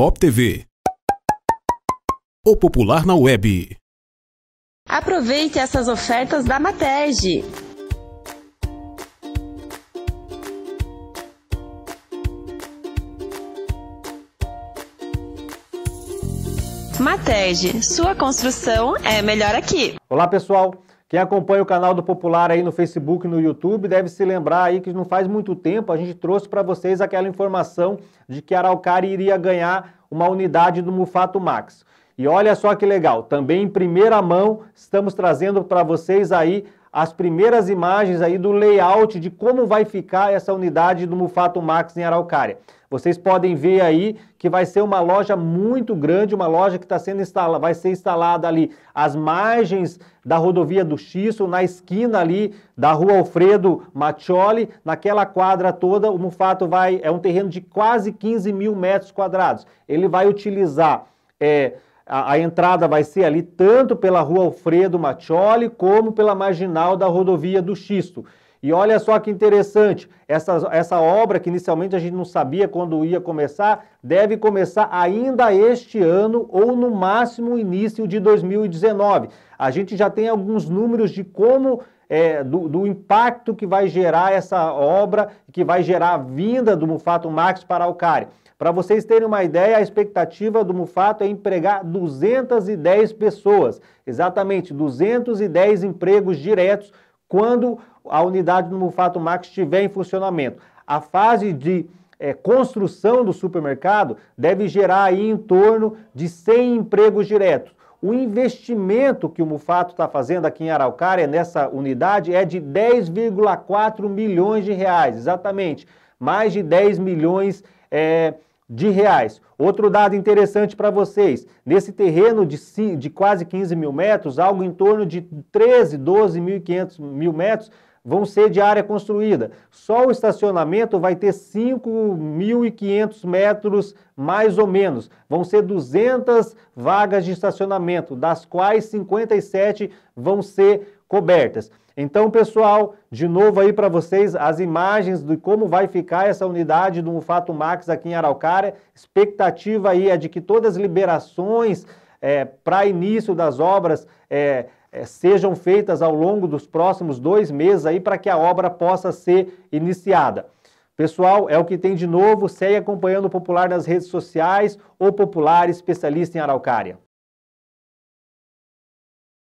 Pop TV. O Popular na Web. Aproveite essas ofertas da Materge. Materge, sua construção é melhor aqui. Olá, pessoal. Quem acompanha o canal do Popular aí no Facebook e no YouTube deve se lembrar aí que não faz muito tempo a gente trouxe para vocês aquela informação de que Araucária iria ganhar uma unidade do Mufato Max. E olha só que legal, também em primeira mão estamos trazendo para vocês aí as primeiras imagens aí do layout de como vai ficar essa unidade do Mufato Max em Araucária. Vocês podem ver aí que vai ser uma loja muito grande, uma loja que está sendo instalada, vai ser instalada ali às margens da rodovia do Xisto, na esquina ali da rua Alfredo Macioli, naquela quadra toda, o Mufato vai, é um terreno de quase 15 mil metros quadrados. Ele vai utilizar... É, a, a, entrada vai ser ali tanto pela rua Alfredo Macioli como pela marginal da rodovia do Xisto. E olha só que interessante, essa, essa obra que inicialmente a gente não sabia quando ia começar, deve começar ainda este ano ou no máximo início de 2019. A gente já tem alguns números de como é, do, do, impacto que vai gerar essa obra, que vai gerar a vinda do Mufato Max para Alcari. Para vocês terem uma ideia, a expectativa do Mufato é empregar 210 pessoas, exatamente 210 empregos diretos quando a unidade do Mufato Max estiver em funcionamento. A fase de é, construção do supermercado deve gerar aí em torno de 100 empregos diretos. O investimento que o Mufato está fazendo aqui em Araucária, nessa unidade, é de 10,4 milhões de reais, exatamente. Mais de 10 milhões é, de reais. Outro dado interessante para vocês: nesse terreno de, de quase 15 mil metros, algo em torno de 13, 12 mil e 500 mil metros, vão ser de área construída. Só o estacionamento vai ter 5.500 metros, mais ou menos. Vão ser 200 vagas de estacionamento, das quais 57 vão ser cobertas. Então, pessoal, de novo aí para vocês as imagens de como vai ficar essa unidade do Fato Max aqui em Araucária. Expectativa aí é de que todas as liberações é, para início das obras é, é, sejam feitas ao longo dos próximos dois meses aí para que a obra possa ser iniciada. Pessoal, é o que tem de novo. Segue acompanhando o Popular nas redes sociais ou Popular Especialista em Araucária.